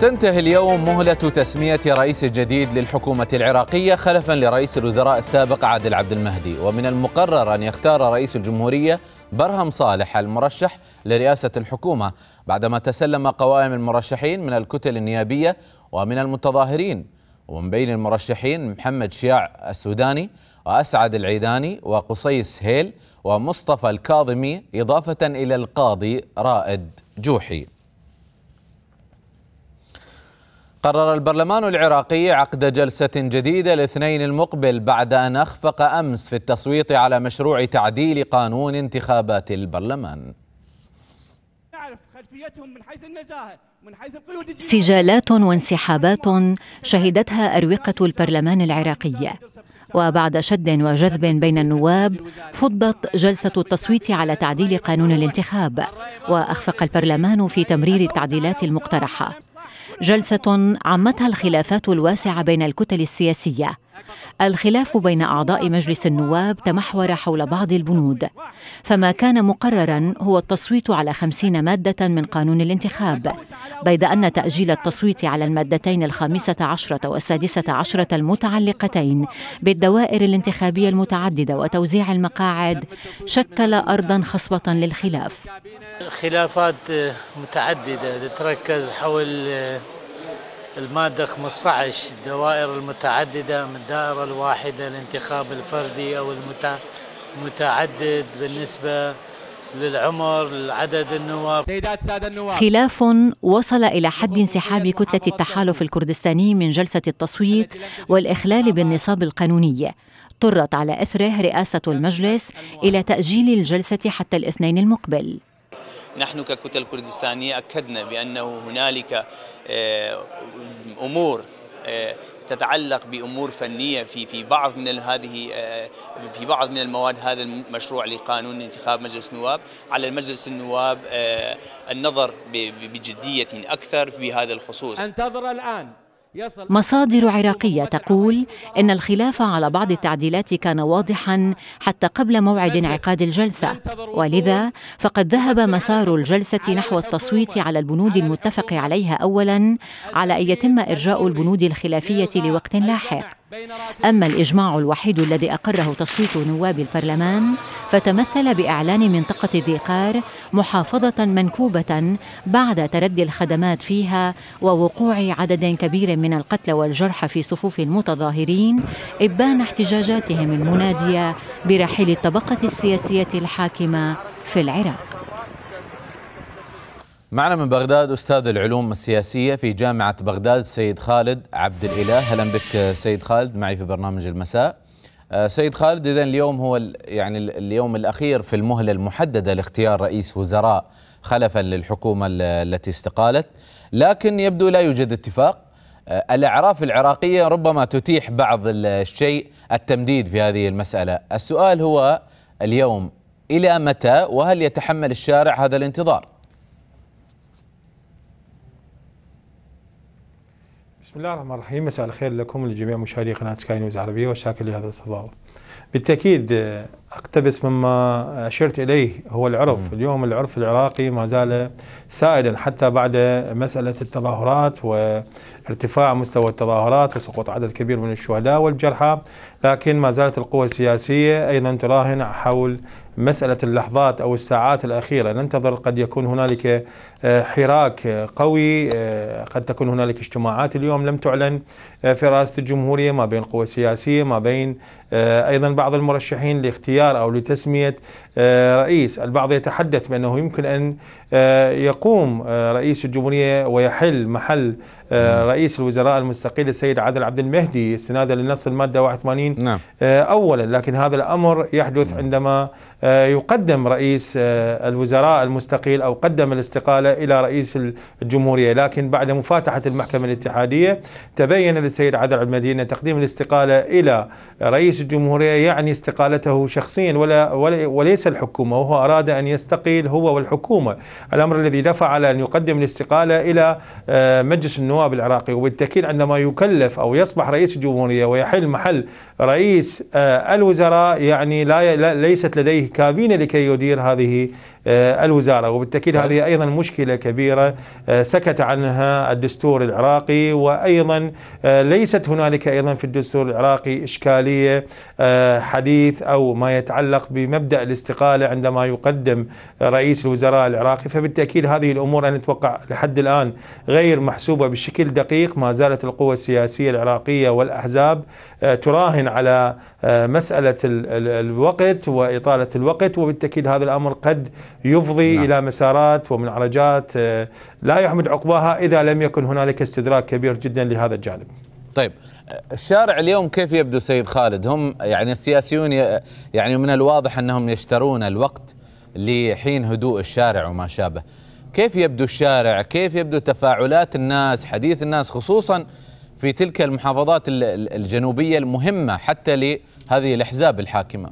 تنتهي اليوم مهلة تسمية رئيس جديد للحكومة العراقية خلفا لرئيس الوزراء السابق عادل عبد المهدي ومن المقرر أن يختار رئيس الجمهورية برهم صالح المرشح لرئاسة الحكومة بعدما تسلم قوائم المرشحين من الكتل النيابية ومن المتظاهرين ومن بين المرشحين محمد شياع السوداني وأسعد العيداني وقصي السهيل ومصطفى الكاظمي إضافة إلى القاضي رائد جوحي قرر البرلمان العراقي عقد جلسة جديدة الاثنين المقبل بعد أن أخفق أمس في التصويت على مشروع تعديل قانون انتخابات البرلمان نعرف خلفيتهم من حيث النزاهة سجالات وانسحابات شهدتها أروقة البرلمان العراقي وبعد شد وجذب بين النواب فضت جلسة التصويت على تعديل قانون الانتخاب وأخفق البرلمان في تمرير التعديلات المقترحة جلسة عمتها الخلافات الواسعة بين الكتل السياسية الخلاف بين اعضاء مجلس النواب تمحور حول بعض البنود فما كان مقررا هو التصويت على خمسين ماده من قانون الانتخاب بيد ان تاجيل التصويت على المادتين الخامسه عشره والسادسه عشره المتعلقتين بالدوائر الانتخابيه المتعدده وتوزيع المقاعد شكل ارضا خصبه للخلاف الخلافات متعدده تتركز حول المادة 15 الدوائر المتعددة من الدائرة الواحدة الانتخاب الفردي أو المتعدد بالنسبة للعمر لعدد النواب سيدات سادة النواب خلاف وصل إلى حد انسحاب كتلة التحالف الكردستاني من جلسة التصويت والإخلال بالنصاب القانوني اضطرت على أثره رئاسة المجلس إلى تأجيل الجلسة حتى الاثنين المقبل نحن ككتل كردستانية أكدنا بأنه هنالك آه، أمور آه، تتعلق بامور فنيه في في بعض من هذه آه، في بعض من المواد هذا المشروع لقانون انتخاب مجلس النواب على المجلس النواب النظر بجديه اكثر في هذا الخصوص انتظر الان مصادر عراقية تقول إن الخلاف على بعض التعديلات كان واضحا حتى قبل موعد انعقاد الجلسة ولذا فقد ذهب مسار الجلسة نحو التصويت على البنود المتفق عليها أولا على أن يتم إرجاء البنود الخلافية لوقت لاحق أما الإجماع الوحيد الذي أقره تصويت نواب البرلمان فتمثل بإعلان منطقة ذيقار محافظة منكوبة بعد تردي الخدمات فيها ووقوع عدد كبير من القتلى والجرحى في صفوف المتظاهرين إبان احتجاجاتهم المنادية برحيل الطبقة السياسية الحاكمة في العراق معنا من بغداد أستاذ العلوم السياسية في جامعة بغداد سيد خالد عبد الإله اهلا بك سيد خالد معي في برنامج المساء آه، سيد خالد إذا اليوم هو يعني اليوم الأخير في المهلة المحددة لاختيار رئيس وزراء خلفا للحكومة التي استقالت لكن يبدو لا يوجد اتفاق آه، الأعراف العراقية ربما تتيح بعض الشيء التمديد في هذه المسألة السؤال هو اليوم إلى متى وهل يتحمل الشارع هذا الانتظار؟ بسم الله الرحمن الرحيم مساء الخير لكم ولجميع مشاهدي قناة سكاي نيوز العربية والشاكر لهذا الاستضافه بالتأكيد اقتبس مما اشرت اليه هو العرف، م. اليوم العرف العراقي ما زال سائدا حتى بعد مساله التظاهرات وارتفاع مستوى التظاهرات وسقوط عدد كبير من الشهداء والجرحى، لكن ما زالت القوى السياسيه ايضا تراهن حول مساله اللحظات او الساعات الاخيره، ننتظر قد يكون هنالك آه، حراك قوي، آه، قد تكون هنالك اجتماعات اليوم لم تعلن آه، في رئاسه الجمهوريه ما بين القوى السياسيه ما بين ايضا بعض المرشحين لاختيار التجارة أو لتسمية آه، رئيس البعض يتحدث بأنه يمكن أن آه، يقوم آه، رئيس الجمهورية ويحل محل نعم. رئيس الوزراء المستقيل السيد عادل عبد المهدي استنادا لنص المادة 81 نعم. أولا لكن هذا الأمر يحدث نعم. عندما يقدم رئيس الوزراء المستقيل أو قدم الاستقالة إلى رئيس الجمهورية لكن بعد مفاتحة المحكمة الاتحادية تبين للسيد عادل عبد المهدي أن تقديم الاستقالة إلى رئيس الجمهورية يعني استقالته شخصيا ولا وليس الحكومة وهو أراد أن يستقيل هو والحكومة الأمر الذي دفع على أن يقدم الاستقالة إلى آه، مجلس النواب العراقي وبالتأكيد عندما يكلف أو يصبح رئيس الجمهورية ويحل محل رئيس آه، الوزراء يعني لا ليست لديه كابينة لكي يدير هذه آه، الوزارة وبالتأكيد نعم. هذه أيضا مشكلة كبيرة آه، سكت عنها الدستور العراقي وأيضا آه، ليست هنالك أيضا في الدستور العراقي إشكالية حديث أو ما يتعلق بمبدأ الاستقالة عندما يقدم رئيس الوزراء العراقي فبالتأكيد هذه الأمور أنا أتوقع لحد الآن غير محسوبة بشكل دقيق ما زالت القوى السياسية العراقية والأحزاب تراهن على مسألة الوقت وإطالة الوقت وبالتأكيد هذا الأمر قد يفضي نعم. إلى مسارات ومنعرجات آه، لا يحمد عقباها إذا لم يكن هنالك استدراك كبير جدا لهذا الجانب طيب الشارع اليوم كيف يبدو سيد خالد هم يعني السياسيون يعني من الواضح أنهم يشترون الوقت لحين هدوء الشارع وما شابه كيف يبدو الشارع كيف يبدو تفاعلات الناس حديث الناس خصوصا في تلك المحافظات الجنوبية المهمة حتى لهذه الأحزاب الحاكمة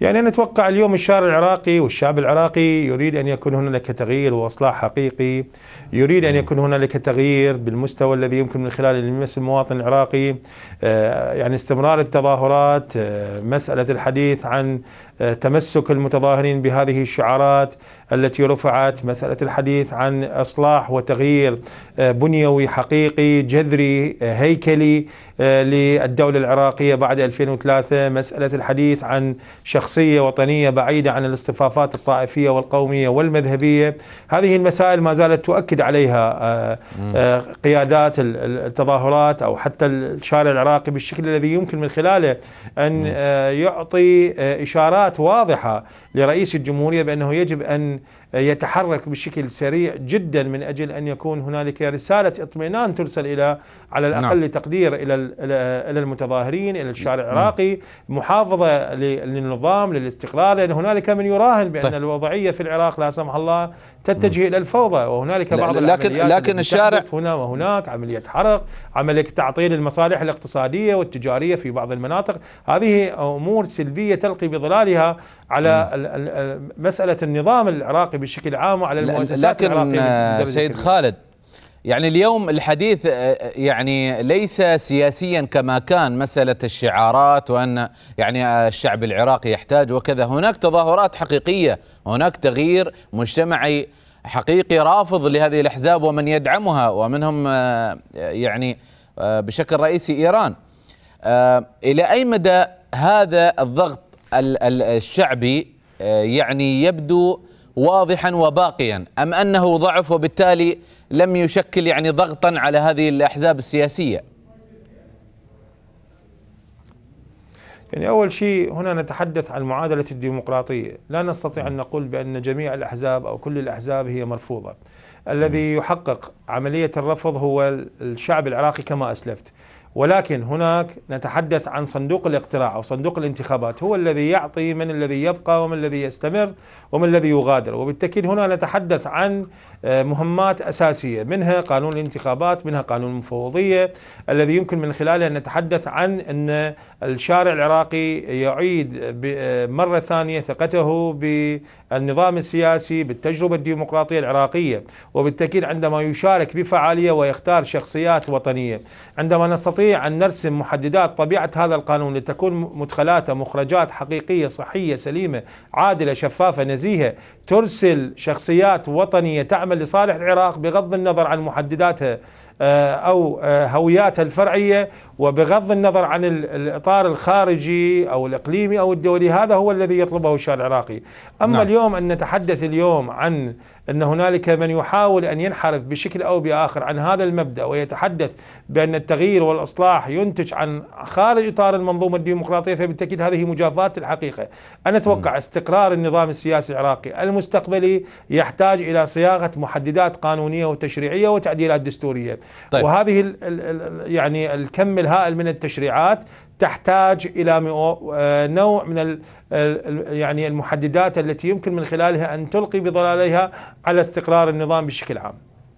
يعني أنا أتوقع اليوم الشارع العراقي والشعب العراقي يريد أن يكون هنالك تغيير وإصلاح حقيقي يريد أن يكون هنالك تغيير بالمستوى الذي يمكن من خلاله يمس المواطن العراقي آه، يعني استمرار التظاهرات آه، مسألة الحديث عن آه، تمسك المتظاهرين بهذه الشعارات التي رفعت مسألة الحديث عن إصلاح وتغيير آه، بنيوي حقيقي جذري آه، هيكلي للدولة العراقية بعد 2003 مسألة الحديث عن شخصية وطنية بعيدة عن الاصطفافات الطائفية والقومية والمذهبية هذه المسائل ما زالت تؤكد عليها قيادات التظاهرات أو حتى الشارع العراقي بالشكل الذي يمكن من خلاله أن يعطي إشارات تعليمات واضحة لرئيس الجمهورية بأنه يجب أن يتحرك بشكل سريع جدا من أجل أن يكون هنالك رسالة اطمئنان ترسل إلى على الأقل نعم. تقدير إلى إلى المتظاهرين إلى الشارع نعم. العراقي محافظة للنظام للاستقرار لأن هنالك من يراهن بأن طيب. الوضعية في العراق لا سمح الله تتجه إلى الفوضى وهنالك بعض لكن لكن الشارع هنا وهناك عملية حرق عملية تعطيل المصالح الاقتصادية والتجارية في بعض المناطق هذه أمور سلبية تلقي بظلالها فيها على مسألة النظام العراقي بشكل عام وعلى المؤسسات العراقية لكن آه، سيد خالد يعني اليوم الحديث آه، يعني ليس سياسيا كما كان مسألة الشعارات وأن يعني آه، الشعب العراقي يحتاج وكذا هناك تظاهرات حقيقية هناك تغيير مجتمعي حقيقي رافض لهذه الأحزاب ومن يدعمها ومنهم يعني بشكل رئيسي إيران إلى أي مدى هذا الضغط الشعبي آه، يعني يبدو واضحا وباقيا أم أنه ضعف وبالتالي لم يشكل يعني ضغطا على هذه الأحزاب السياسية يعني أول شيء هنا نتحدث عن معادلة الديمقراطية لا نستطيع أن نقول بأن جميع الأحزاب أو كل الأحزاب هي مرفوضة الذي يحقق عملية الرفض هو الشعب العراقي كما أسلفت ولكن هناك نتحدث عن صندوق الاقتراع أو صندوق الانتخابات هو الذي يعطي من الذي يبقى ومن الذي يستمر ومن الذي يغادر وبالتأكيد هنا نتحدث عن آه، مهمات أساسية منها قانون الانتخابات منها قانون المفوضية الذي يمكن من خلاله أن نتحدث عن أن الشارع العراقي يعيد آه، مرة ثانية ثقته بالنظام السياسي بالتجربة الديمقراطية العراقية وبالتأكيد عندما يشارك بفعالية ويختار شخصيات وطنية عندما نستطيع نستطيع أن نرسم محددات طبيعة هذا القانون لتكون مدخلاته مخرجات حقيقية صحية سليمة عادلة شفافة نزيهة ترسل شخصيات وطنية تعمل لصالح العراق بغض النظر عن محدداتها آه، أو آه، هوياتها الفرعية وبغض النظر عن الإطار الخارجي أو الإقليمي أو الدولي هذا هو الذي يطلبه الشارع العراقي أما نعم. اليوم أن نتحدث اليوم عن أن هنالك من يحاول أن ينحرف بشكل أو بآخر عن هذا المبدأ ويتحدث بأن التغيير والإصلاح ينتج عن خارج إطار المنظومة الديمقراطية فبالتأكيد هذه مجافات الحقيقة أنا أتوقع استقرار النظام السياسي العراقي المستقبلي يحتاج إلى صياغة محددات قانونية وتشريعية وتعديلات دستورية طيب. وهذه الـ الـ يعني الكم الهائل من التشريعات تحتاج الى آه، نوع من يعني المحددات التي يمكن من خلالها ان تلقي بظلالها على استقرار النظام بشكل عام.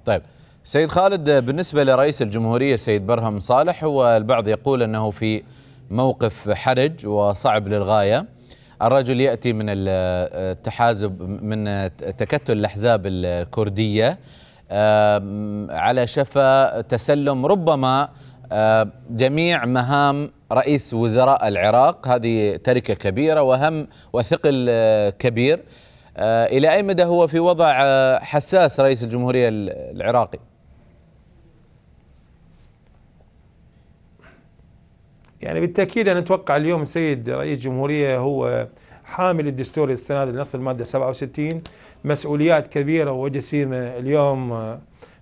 طيب سيد خالد بالنسبه لرئيس الجمهوريه السيد برهم صالح هو البعض يقول انه في موقف حرج وصعب للغايه. الرجل ياتي من التحازب من تكتل الاحزاب الكرديه على شفا تسلم ربما جميع مهام رئيس وزراء العراق هذه تركة كبيرة وهم وثقل آه، كبير آه، إلى أي مدى هو في وضع آه، حساس رئيس الجمهورية العراقي يعني بالتأكيد أنا أتوقع اليوم السيد رئيس الجمهورية هو حامل الدستور الاستناد لنص المادة 67 مسؤوليات كبيرة وجسيمة اليوم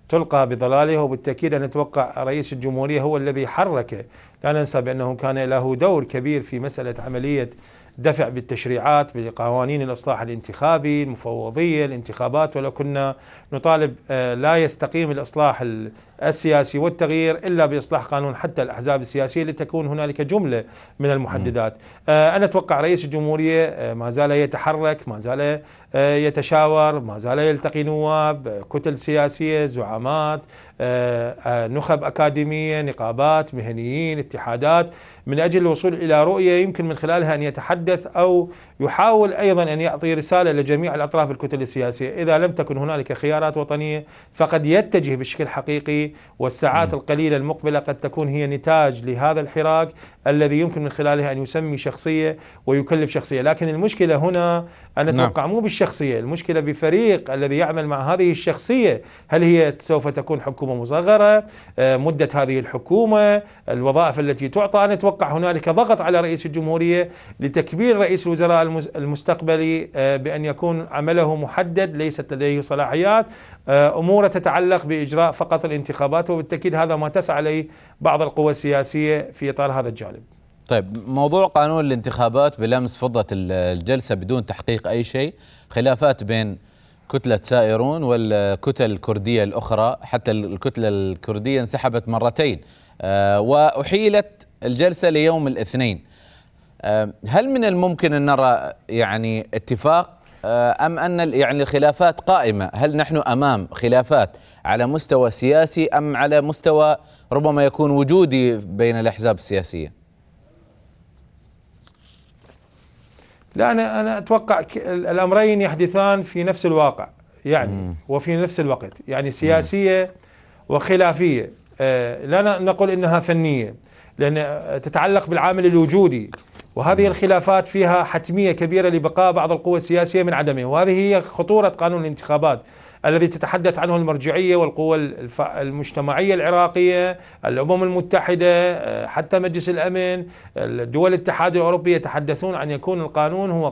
تلقى بظلاله وبالتأكيد أن أتوقع رئيس الجمهورية هو الذي حرك لا ننسى بأنه كان له دور كبير في مسألة عملية دفع بالتشريعات بقوانين الإصلاح الانتخابي المفوضية الانتخابات ولو كنا نطالب آه، لا يستقيم الإصلاح السياسي والتغيير إلا بإصلاح قانون حتى الأحزاب السياسية لتكون هنالك جملة من المحددات آه، أنا أتوقع رئيس الجمهورية آه، ما زال يتحرك ما زال آه، يتشاور ما زال يلتقي نواب كتل سياسية زعامات نخب أكاديمية نقابات مهنيين اتحادات من أجل الوصول إلى رؤية يمكن من خلالها أن يتحدث أو يحاول أيضا أن يعطي رسالة لجميع الأطراف الكتل السياسية إذا لم تكن هنالك خيارات وطنية فقد يتجه بشكل حقيقي والساعات القليلة المقبلة قد تكون هي نتاج لهذا الحراك الذي يمكن من خلالها أن يسمي شخصية ويكلف شخصية لكن المشكلة هنا أنا نعم. أتوقع مو بالشخصية المشكلة بفريق الذي يعمل مع هذه الشخصية هل هي سوف تكون حكومة مصغرة آه، مدة هذه الحكومة الوظائف التي تعطى أنا أتوقع هنالك ضغط على رئيس الجمهورية لتكبير رئيس الوزراء المستقبلي آه، بأن يكون عمله محدد ليست لديه صلاحيات آه، أمور تتعلق بإجراء فقط الانتخابات الانتخابات وبالتأكيد هذا ما تسعى إليه بعض القوى السياسية في إطار هذا الجانب طيب موضوع قانون الانتخابات بلمس فضت الجلسه بدون تحقيق اي شيء خلافات بين كتله سائرون والكتل الكرديه الاخرى حتى الكتله الكرديه انسحبت مرتين آه، واحيلت الجلسه ليوم الاثنين آه، هل من الممكن ان نرى يعني اتفاق آه، أم أن يعني الخلافات قائمة هل نحن أمام خلافات على مستوى سياسي أم على مستوى ربما يكون وجودي بين الأحزاب السياسية لا أنا, أنا أتوقع الأمرين يحدثان في نفس الواقع يعني م. وفي نفس الوقت يعني سياسية م. وخلافية آه، لا نقول إنها فنية لأن تتعلق بالعامل الوجودي وهذه الخلافات فيها حتمية كبيرة لبقاء بعض القوى السياسية من عدمه وهذه هي خطورة قانون الانتخابات الذي تتحدث عنه المرجعية والقوى المجتمعية العراقية الأمم المتحدة آه، حتى مجلس الأمن الدول الاتحاد الأوروبي يتحدثون أن يكون القانون هو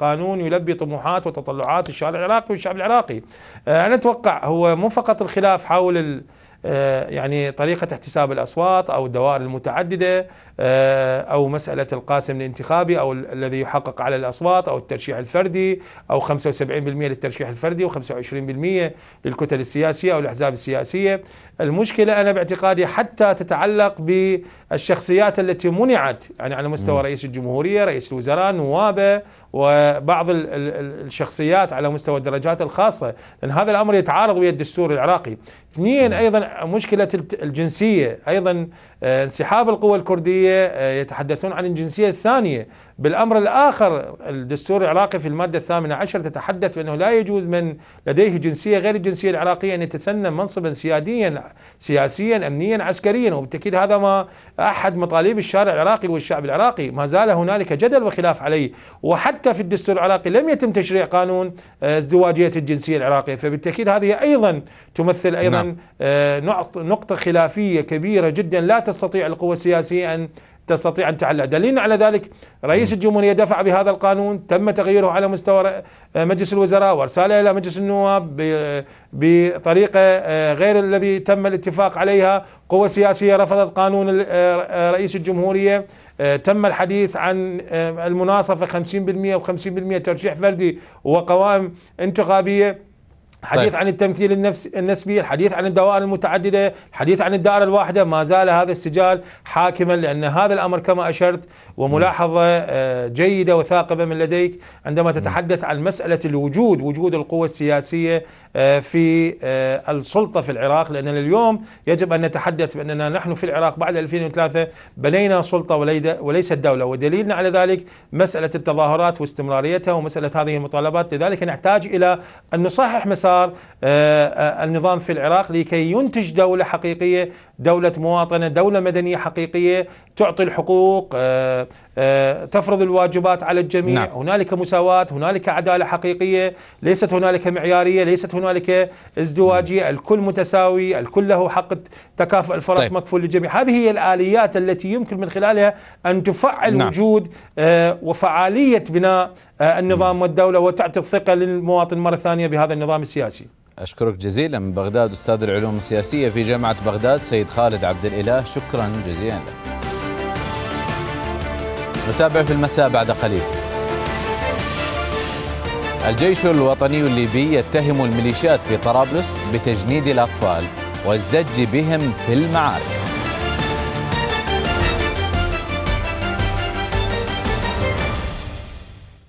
قانون يلبي طموحات وتطلعات الشارع العراقي والشعب العراقي آه، أنا أتوقع هو مو فقط الخلاف حول آه، يعني طريقة احتساب الأصوات أو الدوائر المتعددة آه، أو مسألة القاسم الانتخابي أو الذي يحقق على الأصوات أو الترشيح الفردي أو 75% للترشيح الفردي و25% للكتل السياسية أو الأحزاب السياسية المشكلة أنا باعتقادي حتى تتعلق بالشخصيات التي منعت يعني على مستوى رئيس الجمهورية رئيس الوزراء نوابه وبعض الشخصيات على مستوى الدرجات الخاصة لأن هذا الأمر يتعارض ويا الدستور العراقي اثنين أيضا مشكلة الجنسية أيضا آه، انسحاب القوى الكردية آه، يتحدثون عن الجنسية الثانية بالأمر الآخر الدستور العراقي في المادة الثامنة عشر تتحدث بأنه لا يجوز من لديه جنسية غير الجنسية العراقية أن يتسنى منصبا سياديا سياسيا أمنيا عسكريا وبالتأكيد هذا ما أحد مطالب الشارع العراقي والشعب العراقي ما زال هنالك جدل وخلاف عليه وحتى في الدستور العراقي لم يتم تشريع قانون آه، ازدواجية الجنسية العراقية فبالتأكيد هذه أيضا تمثل أيضا نعم. آه، نقطة خلافية كبيرة جدا لا تستطيع القوى السياسية أن تستطيع أن تعلق دليلنا على ذلك رئيس الجمهورية دفع بهذا القانون تم تغييره على مستوى مجلس الوزراء وارساله إلى مجلس النواب بطريقة آه، غير الذي تم الاتفاق عليها قوة سياسية رفضت قانون آه، آه، رئيس الجمهورية تم الحديث عن المناصفة 50% و50% ترشيح فردي وقوائم انتخابية الحديث طيب. عن التمثيل النفس النسبي، الحديث عن الدوائر المتعدده، الحديث عن الدائره الواحده، ما زال هذا السجال حاكما لان هذا الامر كما اشرت وملاحظه آه، جيده وثاقبه من لديك عندما تتحدث عن مساله الوجود، وجود القوى السياسيه آه، في آه، السلطه في العراق لاننا اليوم يجب ان نتحدث باننا نحن في العراق بعد 2003 بنينا سلطه وليست دوله، ودليلنا على ذلك مساله التظاهرات واستمراريتها ومساله هذه المطالبات، لذلك نحتاج الى ان نصحح مسار صار آه، آه، النظام في العراق لكي ينتج دولة حقيقية دولة مواطنة دولة مدنية حقيقية تعطي الحقوق آه، تفرض الواجبات على الجميع نعم. هنالك مساواة هنالك عدالة حقيقية ليست هنالك معيارية ليست هنالك ازدواجية نعم. الكل متساوي الكل له حق تكافؤ الفرص طيب. مكفول للجميع هذه هي الآليات التي يمكن من خلالها أن تفعل نعم. وجود وفعالية بناء آه، النظام والدولة وتعطي ثقة للمواطن مرة ثانية بهذا النظام السياسي أشكرك جزيلا من بغداد أستاذ العلوم السياسية في جامعة بغداد سيد خالد عبد الإله شكرا جزيلا لك نتابع في المساء بعد قليل الجيش الوطني الليبي يتهم الميليشيات في طرابلس بتجنيد الأطفال والزج بهم في المعارك